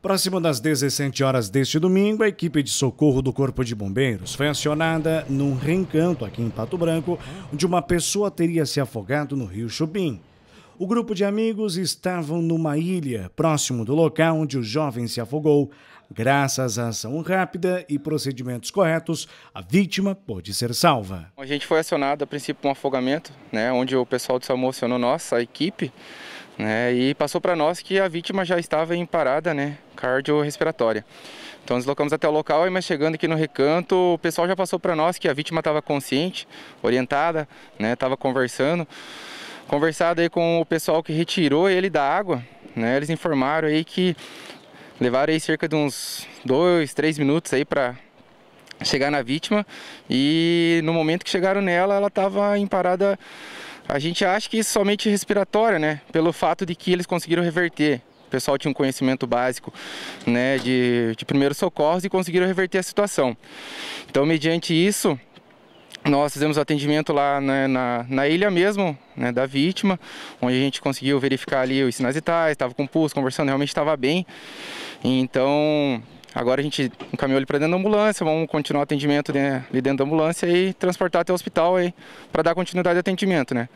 Próximo das 17 horas deste domingo, a equipe de socorro do Corpo de Bombeiros foi acionada num reencanto aqui em Pato Branco, onde uma pessoa teria se afogado no rio Chubim. O grupo de amigos estavam numa ilha próximo do local onde o jovem se afogou. Graças à ação rápida e procedimentos corretos, a vítima pôde ser salva. A gente foi acionado a princípio um afogamento, né, onde o pessoal do SAMU acionou nossa a equipe. Né? E passou para nós que a vítima já estava em parada né, cardiorrespiratória. Então deslocamos até o local, mas chegando aqui no recanto, o pessoal já passou para nós que a vítima estava consciente, orientada, né, estava conversando. Conversado aí com o pessoal que retirou ele da água, né, eles informaram aí que levaram aí cerca de uns dois, três minutos aí para chegar na vítima e no momento que chegaram nela, ela estava em parada a gente acha que é somente respiratória, né? Pelo fato de que eles conseguiram reverter. O pessoal tinha um conhecimento básico né, de, de primeiros socorros e conseguiram reverter a situação. Então, mediante isso, nós fizemos atendimento lá né, na, na ilha mesmo, né, da vítima, onde a gente conseguiu verificar ali os sinais vitais, estava com pulso, conversando, realmente estava bem. Então, Agora a gente encaminhou ele para dentro da ambulância, vamos continuar o atendimento né, ali dentro da ambulância e transportar até o hospital para dar continuidade ao atendimento, né?